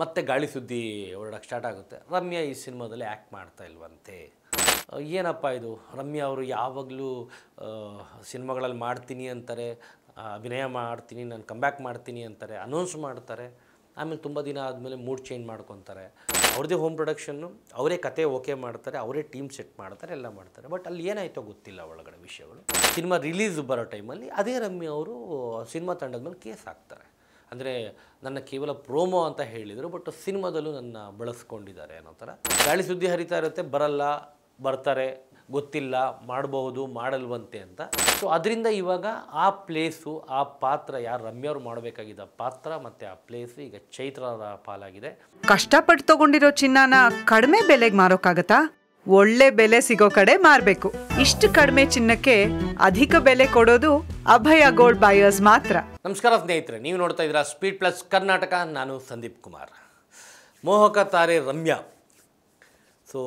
ಮತ್ತೆ ಗಾಳಿ ಸುದ್ದಿ ಹೊರಡಕ್ಕೆ ಸ್ಟಾರ್ಟ್ ಆಗುತ್ತೆ ರಮ್ಯಾ ಈ ಸಿನಿಮಾದಲ್ಲಿ ಆ್ಯಕ್ಟ್ ಮಾಡ್ತಾ ಇಲ್ವಂತೆ ಏನಪ್ಪ ಇದು ರಮ್ಯಾ ಅವರು ಯಾವಾಗಲೂ ಸಿನಿಮಾಗಳಲ್ಲಿ ಮಾಡ್ತೀನಿ ಅಂತಾರೆ ಅಭಿನಯ ಮಾಡ್ತೀನಿ ನಾನು ಕಂಬ್ಯಾಕ್ ಮಾಡ್ತೀನಿ ಅಂತಾರೆ ಅನೌನ್ಸ್ ಮಾಡ್ತಾರೆ ಆಮೇಲೆ ತುಂಬ ದಿನ ಆದಮೇಲೆ ಮೂಡ್ ಚೇಂಜ್ ಮಾಡ್ಕೊತಾರೆ ಅವ್ರದ್ದೇ ಹೋಮ್ ಪ್ರೊಡಕ್ಷನ್ನು ಅವರೇ ಕತೆ ಓಕೆ ಮಾಡ್ತಾರೆ ಅವರೇ ಟೀಮ್ ಸೆಟ್ ಮಾಡ್ತಾರೆ ಎಲ್ಲ ಮಾಡ್ತಾರೆ ಬಟ್ ಅಲ್ಲಿ ಏನಾಯಿತೋ ಗೊತ್ತಿಲ್ಲ ಒಳಗಡೆ ವಿಷಯಗಳು ಸಿನಿಮಾ ರಿಲೀಸ್ ಬರೋ ಟೈಮಲ್ಲಿ ಅದೇ ರಮ್ಯ ಅವರು ಸಿನಿಮಾ ತಂಡದ ಮೇಲೆ ಕೇಸ್ ಹಾಕ್ತಾರೆ ಅಂದರೆ ನನ್ನ ಕೇವಲ ಪ್ರೋಮೋ ಅಂತ ಹೇಳಿದರು ಬಟ್ ಸಿನಿಮಾದಲ್ಲೂ ನನ್ನ ಬಳಸ್ಕೊಂಡಿದ್ದಾರೆ ಅನ್ನೋ ಥರ ಗಾಳಿ ಸುದ್ದಿ ಹರಿತಾ ಇರುತ್ತೆ ಬರಲ್ಲ ಬರ್ತಾರೆ ಗೊತ್ತಿಲ್ಲ ಮಾಡಬಹುದು ಮಾಡಲ್ವಂತೆ ಅಂತ ಸೊ ಅದರಿಂದ ಇವಾಗ ಆ ಪ್ಲೇಸು ಆ ಪಾತ್ರ ಯಾರು ರಮ್ಯವ್ರು ಮಾಡಬೇಕಾಗಿದ್ದ ಪಾತ್ರ ಮತ್ತೆ ಆ ಪ್ಲೇಸ್ ಈಗ ಚೈತ್ರರ ಪಾಲಾಗಿದೆ ಕಷ್ಟಪಟ್ಟು ತಗೊಂಡಿರೋ ಚಿನ್ನನ ಕಡಿಮೆ ಬೆಲೆಗೆ ಮಾರೋಕ್ಕಾಗತ್ತಾ ಒಳ್ಳೆ ಬೆಲೆ ಸಿಗೋ ಕಡೆ ಮಾರಬೇಕು ಇಷ್ಟು ಕಡಿಮೆ ಚಿನ್ನಕ್ಕೆ ಅಧಿಕ ಬೆಲೆ ಕೊಡೋದು ಅಭಯ ಗೋಲ್ಡ್ ಬಾಯರ್ಸ್ ಮಾತ್ರ ನಮಸ್ಕಾರ ಸ್ನೇಹಿತರೆ ನೀವು ನೋಡ್ತಾ ಇದ್ದೀರಾ ಸ್ಪೀಡ್ ಪ್ಲಸ್ ಕರ್ನಾಟಕ ನಾನು ಸಂದೀಪ್ ಕುಮಾರ್ ಮೋಹಕ ತಾರೆ ರಮ್ಯಾ ಸೊ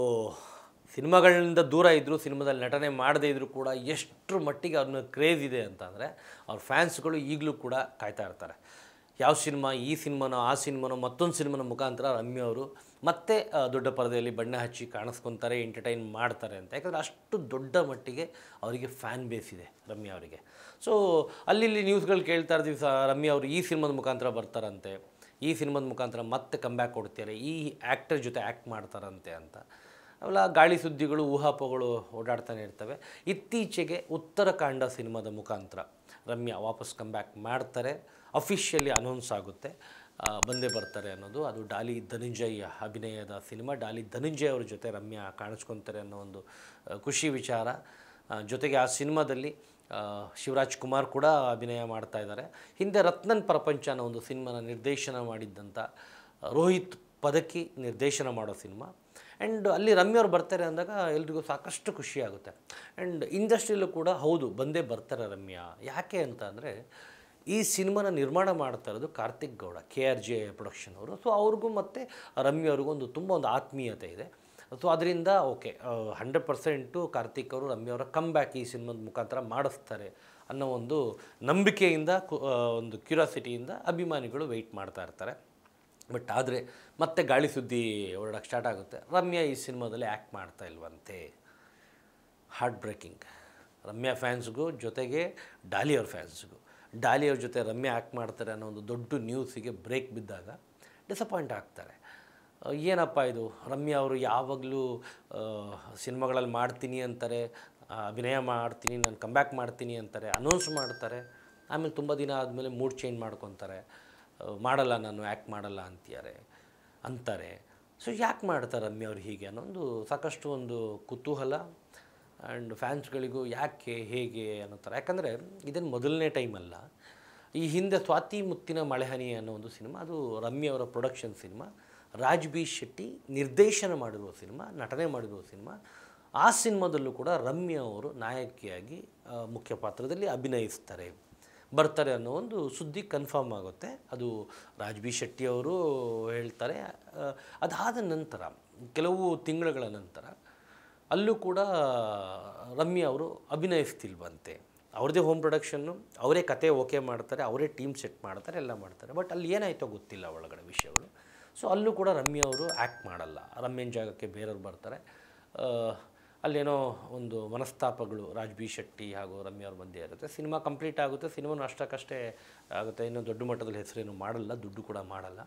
ಸಿನಿಮಾಗಳಿಂದ ದೂರ ಇದ್ದರೂ ಸಿನಿಮಾದಲ್ಲಿ ನಟನೆ ಮಾಡದೇ ಇದ್ದರೂ ಕೂಡ ಎಷ್ಟು ಮಟ್ಟಿಗೆ ಅವ್ರನ್ನ ಕ್ರೇಜ್ ಇದೆ ಅಂತಂದರೆ ಅವ್ರ ಫ್ಯಾನ್ಸ್ಗಳು ಈಗಲೂ ಕೂಡ ಕಾಯ್ತಾ ಇರ್ತಾರೆ ಯಾವ ಸಿನಿಮಾ ಈ ಸಿನಿಮಾನೋ ಆ ಸಿನಿಮಾನೋ ಮತ್ತೊಂದು ಸಿನಿಮಾನ ಮುಖಾಂತರ ರಮ್ಯಾ ಅವರು ಮತ್ತೆ ದೊಡ್ಡ ಪರದೆಯಲ್ಲಿ ಬಣ್ಣ ಹಚ್ಚಿ ಕಾಣಿಸ್ಕೊತಾರೆ ಎಂಟರ್ಟೈನ್ ಮಾಡ್ತಾರೆ ಅಂತ ಯಾಕಂದರೆ ಅಷ್ಟು ದೊಡ್ಡ ಮಟ್ಟಿಗೆ ಅವರಿಗೆ ಫ್ಯಾನ್ ಬೇಸ್ ಇದೆ ರಮ್ಯಾ ಅವರಿಗೆ ಸೊ ಅಲ್ಲಿ ನ್ಯೂಸ್ಗಳು ಕೇಳ್ತಾ ಇರ್ತೀವಿ ಸಹ ರಮ್ಯಾ ಅವರು ಈ ಸಿನಿಮಾದ ಮುಖಾಂತರ ಬರ್ತಾರಂತೆ ಈ ಸಿನಿಮಾದ ಮುಖಾಂತರ ಮತ್ತೆ ಕಂಬ್ಯಾಕ್ ಕೊಡ್ತಾರೆ ಈ ಆ್ಯಕ್ಟರ್ ಜೊತೆ ಆ್ಯಕ್ಟ್ ಮಾಡ್ತಾರಂತೆ ಅಂತ ಅವೆಲ್ಲ ಗಾಳಿ ಸುದ್ದಿಗಳು ಊಹಾಪಗಳು ಓಡಾಡ್ತಾನೆ ಇರ್ತವೆ ಇತ್ತೀಚೆಗೆ ಉತ್ತರಕಾಂಡ ಸಿನಿಮಾದ ಮುಖಾಂತರ ರಮ್ಯಾ ವಾಪಸ್ ಕಂಬ್ಯಾಕ್ ಮಾಡ್ತಾರೆ ಅಫಿಷಿಯಲಿ ಅನೌನ್ಸ್ ಆಗುತ್ತೆ ಬಂದೇ ಬರ್ತಾರೆ ಅನ್ನೋದು ಅದು ಡಾಲಿ ಧನುಂಜಯ್ ಅಭಿನಯದ ಸಿನಿಮಾ ಡಾಲಿ ಧನುಂಜಯ್ ಅವ್ರ ಜೊತೆ ರಮ್ಯಾ ಕಾಣಿಸ್ಕೊತಾರೆ ಅನ್ನೋ ಒಂದು ಖುಷಿ ವಿಚಾರ ಜೊತೆಗೆ ಆ ಸಿನಿಮಾದಲ್ಲಿ ಶಿವರಾಜ್ ಕುಮಾರ್ ಕೂಡ ಅಭಿನಯ ಮಾಡ್ತಾ ಇದ್ದಾರೆ ಹಿಂದೆ ರತ್ನನ್ ಪ್ರಪಂಚ ಅನ್ನೋ ಒಂದು ಸಿನಿಮಾನ ನಿರ್ದೇಶನ ಮಾಡಿದ್ದಂಥ ರೋಹಿತ್ ಪದಕಿ ನಿರ್ದೇಶನ ಮಾಡೋ ಸಿನಿಮಾ ಆ್ಯಂಡ್ ಅಲ್ಲಿ ರಮ್ಯವ್ರು ಬರ್ತಾರೆ ಅಂದಾಗ ಎಲ್ರಿಗೂ ಸಾಕಷ್ಟು ಖುಷಿಯಾಗುತ್ತೆ ಆ್ಯಂಡ್ ಇಂಡಸ್ಟ್ರಿಯಲ್ಲೂ ಕೂಡ ಹೌದು ಬಂದೇ ಬರ್ತಾರೆ ರಮ್ಯಾ ಯಾಕೆ ಅಂತ ಅಂದರೆ ಈ ಸಿನಿಮಾನ ನಿರ್ಮಾಣ ಮಾಡ್ತಾ ಇರೋದು Karthik Gowda K R J production ಅವರು ಸೊ ಅವ್ರಿಗೂ ಮತ್ತು ರಮ್ಯ ಅವ್ರಿಗೂ ಒಂದು ತುಂಬ ಒಂದು ಆತ್ಮೀಯತೆ ಇದೆ ಸೊ ಅದರಿಂದ ಓಕೆ ಹಂಡ್ರೆಡ್ ಪರ್ಸೆಂಟು ಕಾರ್ತಿಕ್ ಅವರು ರಮ್ಯ ಅವರ ಕಮ್ ಬ್ಯಾಕ್ ಈ ಸಿನಿಮಾದ ಮುಖಾಂತರ ಮಾಡಿಸ್ತಾರೆ ಅನ್ನೋ ಒಂದು ನಂಬಿಕೆಯಿಂದ ಒಂದು ಕ್ಯೂರಾಸಿಟಿಯಿಂದ ಅಭಿಮಾನಿಗಳು ವೆಯ್ಟ್ ಮಾಡ್ತಾ ಇರ್ತಾರೆ ಬಟ್ ಆದರೆ ಮತ್ತೆ ಗಾಳಿ ಸುದ್ದಿ ಹೊರಡಕ್ಕೆ ಸ್ಟಾರ್ಟ್ ಆಗುತ್ತೆ ರಮ್ಯಾ ಈ ಸಿನಿಮಾದಲ್ಲಿ ಆ್ಯಕ್ಟ್ ಮಾಡ್ತಾ ಇಲ್ವಂತೆ ಹಾರ್ಟ್ ಬ್ರೇಕಿಂಗ್ ರಮ್ಯಾ ಫ್ಯಾನ್ಸ್ಗೂ ಜೊತೆಗೆ ಡಾಲಿಯವ್ರ ಫ್ಯಾನ್ಸ್ಗೂ ಡಾಲಿಯವ್ರ ಜೊತೆ ರಮ್ಯ ಆ್ಯಕ್ಟ್ ಮಾಡ್ತಾರೆ ಅನ್ನೋ ಒಂದು ದೊಡ್ಡ ನ್ಯೂಸಿಗೆ ಬ್ರೇಕ್ ಬಿದ್ದಾಗ ಡಿಸಪಾಯಿಂಟ್ ಆಗ್ತಾರೆ ಏನಪ್ಪ ಇದು ರಮ್ಯ ಅವರು ಯಾವಾಗಲೂ ಸಿನಿಮಾಗಳಲ್ಲಿ ಮಾಡ್ತೀನಿ ಅಂತಾರೆ ಅಭಿನಯ ಮಾಡ್ತೀನಿ ನಾನು ಕಮ್ಬ್ಯಾಕ್ ಮಾಡ್ತೀನಿ ಅಂತಾರೆ ಅನೌನ್ಸ್ ಮಾಡ್ತಾರೆ ಆಮೇಲೆ ತುಂಬ ದಿನ ಆದಮೇಲೆ ಮೂಡ್ ಚೇಂಜ್ ಮಾಡ್ಕೊತಾರೆ ಮಾಡಲ್ಲ ನಾನು ಆ್ಯಕ್ಟ್ ಮಾಡಲ್ಲ ಅಂತಾರೆ ಅಂತಾರೆ ಸೊ ಯಾಕೆ ಮಾಡ್ತಾರೆ ರಮ್ಯ ಅವ್ರು ಹೀಗೆ ಅನ್ನೋ ಒಂದು ಸಾಕಷ್ಟು ಒಂದು ಕುತೂಹಲ ಆ್ಯಂಡ್ ಫ್ಯಾನ್ಸ್ಗಳಿಗೂ ಯಾಕೆ ಹೇಗೆ ಅನ್ನೋ ಥರ ಯಾಕಂದರೆ ಇದನ್ನು ಮೊದಲನೇ ಟೈಮ್ ಅಲ್ಲ ಈ ಹಿಂದೆ ಸ್ವಾತಿ ಮುತ್ತಿನ ಮಳೆಹನಿ ಅನ್ನೋ ಒಂದು ಸಿನಿಮಾ ಅದು ರಮ್ಯ ಅವರ production cinema Raj B Shetty ನಿರ್ದೇಶನ ಮಾಡಿರುವ ಸಿನಿಮಾ ನಟನೆ ಮಾಡಿರುವ ಸಿನಿಮಾ ಆ ಸಿನಿಮಾದಲ್ಲೂ ಕೂಡ ರಮ್ಯ ಅವರು ನಾಯಕಿಯಾಗಿ ಮುಖ್ಯ ಪಾತ್ರದಲ್ಲಿ ಅಭಿನಯಿಸ್ತಾರೆ ಬರ್ತಾರೆ ಅನ್ನೋ ಒಂದು ಸುದ್ದಿ ಕನ್ಫರ್ಮ್ ಆಗುತ್ತೆ ಅದು ರಾಜ್ ಬಿ ಶೆಟ್ಟಿ ಅವರು ಹೇಳ್ತಾರೆ ಅದಾದ ನಂತರ ಕೆಲವು ತಿಂಗಳುಗಳ ನಂತರ ಅಲ್ಲೂ ಕೂಡ ರಮ್ಯ ಅವರು ಅಭಿನಯಿಸ್ತಿಲ್ವಂತೆ ಅವ್ರದ್ದೇ ಹೋಮ್ ಪ್ರೊಡಕ್ಷನ್ನು ಅವರೇ ಕತೆ ಓಕೆ ಮಾಡ್ತಾರೆ ಅವರೇ ಟೀಮ್ ಸೆಟ್ ಮಾಡ್ತಾರೆ ಎಲ್ಲ ಮಾಡ್ತಾರೆ ಬಟ್ ಅಲ್ಲಿ ಏನಾಯಿತೋ ಗೊತ್ತಿಲ್ಲ ಒಳಗಡೆ ವಿಷಯಗಳು ಸೊ ಅಲ್ಲೂ ಕೂಡ ರಮ್ಯ ಅವರು ಆ್ಯಕ್ಟ್ ಮಾಡಲ್ಲ ರಮ್ಯನ ಜಾಗಕ್ಕೆ ಬೇರೆಯವ್ರು ಬರ್ತಾರೆ ಅಲ್ಲೇನೋ ಒಂದು ಮನಸ್ತಾಪಗಳು ರಾಜ್ ಬಿ ಶೆಟ್ಟಿ ಹಾಗೂ ರಮ್ಯವ್ರ ಮಧ್ಯೆ ಇರುತ್ತೆ ಸಿನಿಮಾ ಕಂಪ್ಲೀಟ್ ಆಗುತ್ತೆ ಸಿನಿಮಾನು ಅಷ್ಟಕ್ಕಷ್ಟೇ ಆಗುತ್ತೆ ಇನ್ನೂ ದೊಡ್ಡ ಮಟ್ಟದಲ್ಲಿ ಹೆಸರೇನು ಮಾಡಲ್ಲ ದುಡ್ಡು ಕೂಡ ಮಾಡಲ್ಲ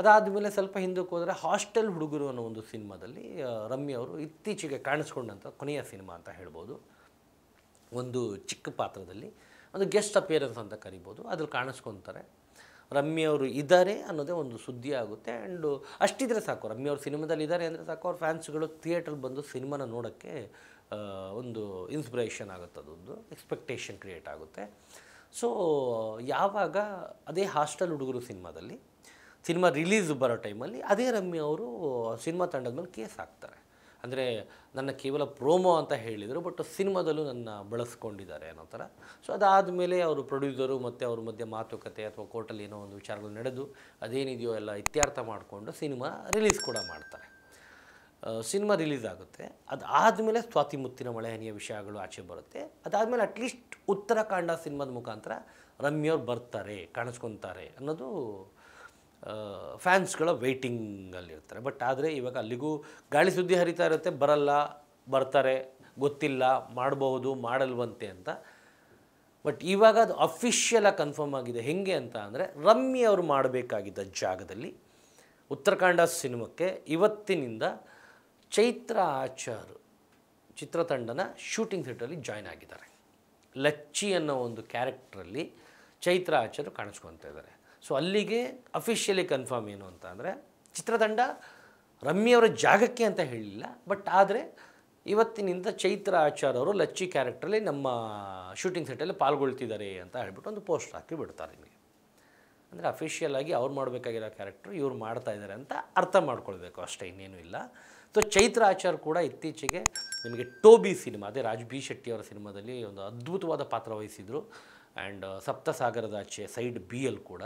ಅದಾದಮೇಲೆ ಸ್ವಲ್ಪ ಹಿಂದಕ್ಕೆ ಹೋದರೆ ಹಾಸ್ಟೆಲ್ ಹುಡುಗರು ಅನ್ನೋ ಒಂದು ಸಿನಿಮಾದಲ್ಲಿ ರಮ್ಯ ಅವರು ಇತ್ತೀಚೆಗೆ ಕಾಣಿಸ್ಕೊಂಡಂಥ ಕೊನೆಯ ಸಿನಿಮಾ ಅಂತ ಹೇಳ್ಬೋದು ಒಂದು ಚಿಕ್ಕ ಪಾತ್ರದಲ್ಲಿ ಒಂದು ಗೆಸ್ಟ್ ಅಪಿಯರೆನ್ಸ್ ಅಂತ ಕರಿಬೋದು ಅದ್ರಲ್ಲಿ ಕಾಣಿಸ್ಕೊತಾರೆ ರಮ್ಯ ಅವರು ಇದ್ದಾರೆ ಅನ್ನೋದೇ ಒಂದು ಸುದ್ದಿ ಆಗುತ್ತೆ ಆ್ಯಂಡ್ ಅಷ್ಟಿದ್ರೆ ಸಾಕು ರಮ್ಯವರು ಸಿನಿಮಾದಲ್ಲಿ ಇದ್ದಾರೆ ಅಂದರೆ ಸಾಕು ಅವ್ರ ಫ್ಯಾನ್ಸ್ಗಳು ಥಿಯೇಟ್ರಲ್ಲಿ ಬಂದು ಸಿನಿಮಾನ ನೋಡೋಕ್ಕೆ ಒಂದು ಇನ್ಸ್ಪಿರೇಷನ್ ಆಗುತ್ತೆ ಅದೊಂದು ಎಕ್ಸ್ಪೆಕ್ಟೇಷನ್ ಕ್ರಿಯೇಟ್ ಆಗುತ್ತೆ ಸೊ ಯಾವಾಗ ಅದೇ ಹಾಸ್ಟೆಲ್ ಹುಡುಗರು ಸಿನಿಮಾದಲ್ಲಿ ಸಿನಿಮಾ ರಿಲೀಸ್ ಬರೋ ಟೈಮಲ್ಲಿ ಅದೇ ರಮ್ಯ ಅವರು ಸಿನಿಮಾ ತಂಡದ ಮೇಲೆ ಕೇಸ್ ಹಾಕ್ತಾರೆ ಅಂದರೆ ನನ್ನ ಕೇವಲ ಪ್ರೋಮೋ ಅಂತ ಹೇಳಿದರು ಬಟ್ ಸಿನಿಮಾದಲ್ಲೂ ನನ್ನ ಬಳಸ್ಕೊಂಡಿದ್ದಾರೆ ಅನ್ನೋ ಥರ ಸೊ ಅದಾದಮೇಲೆ ಅವರು ಪ್ರೊಡ್ಯೂಸರು ಮತ್ತು ಅವ್ರ ಮಧ್ಯೆ ಮಾತುಕತೆ ಅಥವಾ ಕೋರ್ಟಲ್ಲಿ ಏನೋ ಒಂದು ವಿಚಾರಗಳು ನಡೆದು ಅದೇನಿದೆಯೋ ಎಲ್ಲ ಇತ್ಯರ್ಥ ಮಾಡಿಕೊಂಡು ಸಿನಿಮಾ ರಿಲೀಸ್ ಕೂಡ ಮಾಡ್ತಾರೆ ಸಿನಿಮಾ ರಿಲೀಸ್ ಆಗುತ್ತೆ ಅದಾದಮೇಲೆ ಸ್ವಾತಿ ಮುತ್ತಿನ ಮಳೆ ಹನಿಯ ವಿಷಯಗಳು ಆಚೆ ಬರುತ್ತೆ ಅದಾದಮೇಲೆ ಅಟ್ಲೀಸ್ಟ್ ಉತ್ತರಕಾಂಡ ಸಿನಿಮಾದ ಮುಖಾಂತರ ರಮ್ಯವ್ರು ಬರ್ತಾರೆ ಕಾಣಿಸ್ಕೊತಾರೆ ಅನ್ನೋದು ಫ್ಯಾನ್ಸ್ಗಳ ವೆಯ್ಟಿಂಗಲ್ಲಿರ್ತಾರೆ ಬಟ್ ಆದರೆ ಇವಾಗ ಅಲ್ಲಿಗೂ ಗಾಳಿ ಸುದ್ದಿ ಹರಿತಾ ಇರುತ್ತೆ ಬರಲ್ಲ ಬರ್ತಾರೆ ಗೊತ್ತಿಲ್ಲ ಮಾಡಬಹುದು ಮಾಡಲ್ವಂತೆ ಅಂತ ಬಟ್ ಇವಾಗ ಅದು ಅಫಿಷಿಯಲಾಗಿ ಕನ್ಫರ್ಮ್ ಆಗಿದೆ ಹೆಂಗೆ ಅಂತ ಅಂದರೆ ರಮ್ಮಿ ಅವರು ಮಾಡಬೇಕಾಗಿದ್ದ ಜಾಗದಲ್ಲಿ ಉತ್ತರಕಾಂಡ ಸಿನಿಮಾಕ್ಕೆ ಇವತ್ತಿನಿಂದ ಚೈತ್ರ ಆಚಾರ್ ಚಿತ್ರತಂಡನ ಶೂಟಿಂಗ್ ಥಿಯೇಟರಲ್ಲಿ ಜಾಯ್ನ್ ಆಗಿದ್ದಾರೆ ಲಚ್ಚಿ ಅನ್ನೋ ಒಂದು ಕ್ಯಾರೆಕ್ಟ್ರಲ್ಲಿ ಚೈತ್ರ ಆಚಾರ್ ಕಾಣಿಸ್ಕೊತಾ ಇದ್ದಾರೆ ಸೊ ಅಲ್ಲಿಗೆ ಅಫಿಷಿಯಲಿ ಕನ್ಫರ್ಮ್ ಏನು ಅಂತ ಅಂದರೆ ಚಿತ್ರತಂಡ ರಮ್ಯವರ ಜಾಗಕ್ಕೆ ಅಂತ ಹೇಳಿಲ್ಲ ಬಟ್ ಆದರೆ ಇವತ್ತಿನಿಂದ ಚೈತ್ರ ಆಚಾರ್ ಅವರು ಲಚ್ಚಿ ಕ್ಯಾರೆಕ್ಟ್ರಲ್ಲಿ ನಮ್ಮ ಶೂಟಿಂಗ್ ಸೆಟ್ಟಲ್ಲಿ ಪಾಲ್ಗೊಳ್ತಿದ್ದಾರೆ ಅಂತ ಹೇಳ್ಬಿಟ್ಟು ಒಂದು ಪೋಸ್ಟ್ ಹಾಕಿ ಬಿಡ್ತಾರೆ ನಿಮಗೆ ಅಂದರೆ ಅಫಿಷಿಯಲ್ ಅವ್ರು ಮಾಡಬೇಕಾಗಿರೋ ಕ್ಯಾರೆಕ್ಟ್ರು ಇವ್ರು ಮಾಡ್ತಾ ಇದ್ದಾರೆ ಅಂತ ಅರ್ಥ ಮಾಡ್ಕೊಳ್ಬೇಕು ಅಷ್ಟೇ ಇನ್ನೇನು ಇಲ್ಲ ಸೊ ಚೈತ್ರ ಆಚಾರ್ ಕೂಡ ಇತ್ತೀಚೆಗೆ ನಿಮಗೆ ಟೋಬಿ ಸಿನಿಮಾ ಅದೇ ರಾಜ್ ಬಿ ಶೆಟ್ಟಿಯವರ ಸಿನಿಮಾದಲ್ಲಿ ಒಂದು ಅದ್ಭುತವಾದ ಪಾತ್ರ ವಹಿಸಿದರು ಆ್ಯಂಡ್ ಆಚೆ ಸೈಡ್ ಬಿ ಎಲ್ ಕೂಡ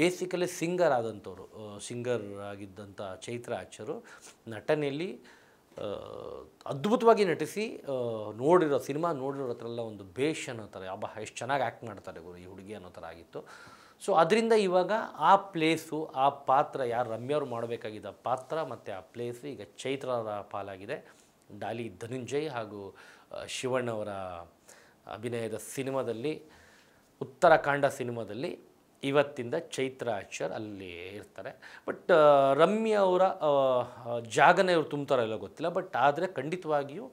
ಬೇಸಿಕಲಿ ಸಿಂಗರ್ ಆದಂಥವರು ಸಿಂಗರ್ ಆಗಿದ್ದಂಥ ಚೈತ್ರ ಆಚರು ನಟನೆಯಲ್ಲಿ ಅದ್ಭುತವಾಗಿ ನಟಿಸಿ ನೋಡಿರೋ ಸಿನಿಮಾ ನೋಡಿರೋ ಎಲ್ಲ ಒಂದು ಬೇಷ್ ಅನ್ನೋ ಥರ ಅಬ್ಬ ಎಷ್ಟು ಚೆನ್ನಾಗಿ ಆ್ಯಕ್ಟ್ ಮಾಡ್ತಾರೆ ಗುರು ಈ ಹುಡುಗಿ ಅನ್ನೋ ಥರ ಆಗಿತ್ತು ಸೊ ಅದರಿಂದ ಇವಾಗ ಆ ಪ್ಲೇಸು ಆ ಪಾತ್ರ ಯಾರು ರಮ್ಯವ್ರು ಮಾಡಬೇಕಾಗಿದ್ದ ಪಾತ್ರ ಮತ್ತು ಆ ಪ್ಲೇಸು ಈಗ ಚೈತ್ರರ ಪಾಲಾಗಿದೆ ಡಾಲಿ ಧನುಂಜಯ್ ಹಾಗೂ ಶಿವಣ್ಣವರ ಅಭಿನಯದ ಸಿನಿಮಾದಲ್ಲಿ ಉತ್ತರಾಖಂಡ ಸಿನಿಮಾದಲ್ಲಿ ಇವತ್ತಿಂದ ಚೈತ್ರ ಆಚಾರ್ ಅಲ್ಲಿ ಇರ್ತಾರೆ ಬಟ್ ರಮ್ಯ ಅವರ ಜಾಗನೇ ಇವ್ರು ತುಂಬ್ತಾರೋ ಇಲ್ಲ ಗೊತ್ತಿಲ್ಲ ಬಟ್ ಆದರೆ ಖಂಡಿತವಾಗಿಯೂ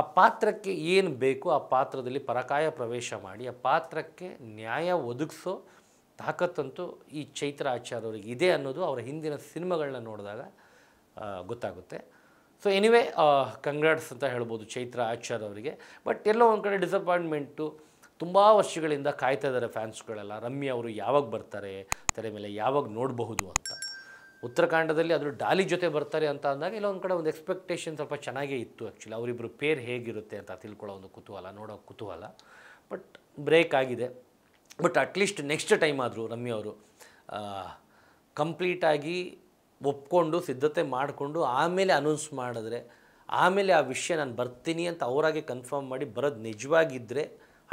ಆ ಪಾತ್ರಕ್ಕೆ ಏನು ಬೇಕು ಆ ಪಾತ್ರದಲ್ಲಿ ಪರಕಾಯ ಪ್ರವೇಶ ಮಾಡಿ ಆ ಪಾತ್ರಕ್ಕೆ ನ್ಯಾಯ ಒದಗಿಸೋ ತಾಕತ್ತಂತೂ ಈ ಚೈತ್ರ ಆಚಾರ್ ಅವರಿಗೆ ಇದೆ ಅನ್ನೋದು ಅವರ ಹಿಂದಿನ ಸಿನಿಮಾಗಳನ್ನ ನೋಡಿದಾಗ ಗೊತ್ತಾಗುತ್ತೆ ಸೊ ಎನಿವೆ ಕಂಗ್ರಾಟ್ಸ್ ಅಂತ ಹೇಳ್ಬೋದು ಚೈತ್ರ ಆಚಾರ್ಯ ಅವರಿಗೆ ಬಟ್ ಎಲ್ಲೋ ಒಂದು ಕಡೆ ಡಿಸಪಾಯಿಂಟ್ಮೆಂಟು ತುಂಬ ವರ್ಷಗಳಿಂದ ಕಾಯ್ತಾ ಇದ್ದಾರೆ ಫ್ಯಾನ್ಸ್ಗಳೆಲ್ಲ ರಮ್ಯ ಅವರು ಯಾವಾಗ ಬರ್ತಾರೆ ತೆರೆ ಮೇಲೆ ಯಾವಾಗ ನೋಡಬಹುದು ಅಂತ ಉತ್ತರಾಖಂಡದಲ್ಲಿ ಅದರ ಡಾಲಿ ಜೊತೆ ಬರ್ತಾರೆ ಅಂತ ಅಂದಾಗ ಇಲ್ಲ ಒಂದು ಕಡೆ ಒಂದು ಎಕ್ಸ್ಪೆಕ್ಟೇಷನ್ ಸ್ವಲ್ಪ ಚೆನ್ನಾಗೇ ಇತ್ತು ಆ್ಯಕ್ಚುಲಿ ಅವರಿಬ್ಬರು ಪೇರ್ ಹೇಗಿರುತ್ತೆ ಅಂತ ತಿಳ್ಕೊಳ್ಳೋ ಒಂದು ಕುತೂಹಲ ನೋಡೋ ಕುತೂಹಲ ಬಟ್ ಬ್ರೇಕ್ ಆಗಿದೆ ಬಟ್ ಅಟ್ಲೀಸ್ಟ್ ನೆಕ್ಸ್ಟ್ ಟೈಮ್ ಆದರೂ ರಮ್ಯ ಅವರು ಕಂಪ್ಲೀಟಾಗಿ ಒಪ್ಕೊಂಡು ಸಿದ್ಧತೆ ಮಾಡಿಕೊಂಡು ಆಮೇಲೆ ಅನೌನ್ಸ್ ಮಾಡಿದ್ರೆ ಆಮೇಲೆ ಆ ವಿಷಯ ನಾನು ಬರ್ತೀನಿ ಅಂತ ಅವರಾಗೆ ಕನ್ಫರ್ಮ್ ಮಾಡಿ ಬರೋದು ನಿಜವಾಗಿದ್ದರೆ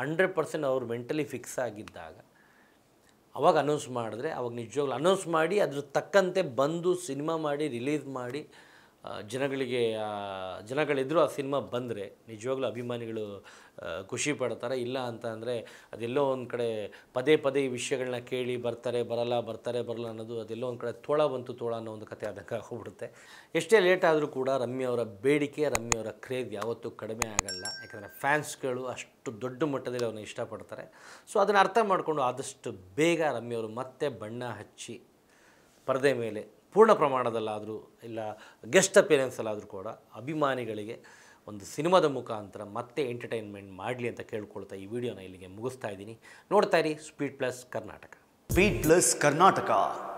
ಹಂಡ್ರೆಡ್ ಪರ್ಸೆಂಟ್ ಅವರು ಮೆಂಟಲಿ ಫಿಕ್ಸ್ ಆಗಿದ್ದಾಗ ಅವಾಗ ಅನೌನ್ಸ್ ಮಾಡಿದ್ರೆ ಅವಾಗ ನಿಜವಾಗ್ಲೂ ಅನೌನ್ಸ್ ಮಾಡಿ ಅದ್ರ ತಕ್ಕಂತೆ ಬಂದು ಸಿನಿಮಾ ಮಾಡಿ ರಿಲೀಸ್ ಮಾಡಿ ಜನಗಳಿಗೆ ಜನಗಳಿದ್ದರೂ ಆ ಸಿನಿಮಾ ಬಂದರೆ ನಿಜವಾಗ್ಲೂ ಅಭಿಮಾನಿಗಳು ಖುಷಿ ಪಡ್ತಾರೆ ಇಲ್ಲ ಅಂತ ಅಂದರೆ ಅದೆಲ್ಲೋ ಒಂದು ಕಡೆ ಪದೇ ಪದೇ ಈ ವಿಷಯಗಳನ್ನ ಕೇಳಿ ಬರ್ತಾರೆ ಬರಲ್ಲ ಬರ್ತಾರೆ ಬರಲ್ಲ ಅನ್ನೋದು ಅದೆಲ್ಲೋ ಒಂದು ಕಡೆ ತೋಳ ಬಂತು ತೋಳ ಅನ್ನೋ ಒಂದು ಕತೆ ಆದಂಗೆ ಹೋಗ್ಬಿಡುತ್ತೆ ಎಷ್ಟೇ ಲೇಟ್ ಆದರೂ ಕೂಡ ರಮ್ಯವರ ಬೇಡಿಕೆ ರಮ್ಯವರ ಕ್ರೇಜ್ ಯಾವತ್ತೂ ಕಡಿಮೆ ಆಗಲ್ಲ ಯಾಕಂದರೆ ಫ್ಯಾನ್ಸ್ಗಳು ಅಷ್ಟು ದೊಡ್ಡ ಮಟ್ಟದಲ್ಲಿ ಅವ್ರನ್ನ ಇಷ್ಟಪಡ್ತಾರೆ ಸೊ ಅದನ್ನು ಅರ್ಥ ಮಾಡಿಕೊಂಡು ಆದಷ್ಟು ಬೇಗ ರಮ್ಯವರು ಮತ್ತೆ ಬಣ್ಣ ಹಚ್ಚಿ ಪರದೆ ಮೇಲೆ ಪೂರ್ಣ ಪ್ರಮಾಣದಲ್ಲಾದರೂ ಇಲ್ಲ ಗೆಸ್ಟ್ ಅಪಿಯರೆನ್ಸಲ್ಲಾದರೂ ಕೂಡ ಅಭಿಮಾನಿಗಳಿಗೆ ಒಂದು ಸಿನಿಮಾದ ಮುಖಾಂತರ ಮತ್ತೆ ಎಂಟರ್ಟೈನ್ಮೆಂಟ್ ಮಾಡಲಿ ಅಂತ ಕೇಳ್ಕೊಳ್ತಾ ಈ ವಿಡಿಯೋನ ಇಲ್ಲಿಗೆ ಮುಗಿಸ್ತಾ ಇದ್ದೀನಿ ನೋಡ್ತಾ ಇರಿ speed plus Karnataka speed plus Karnataka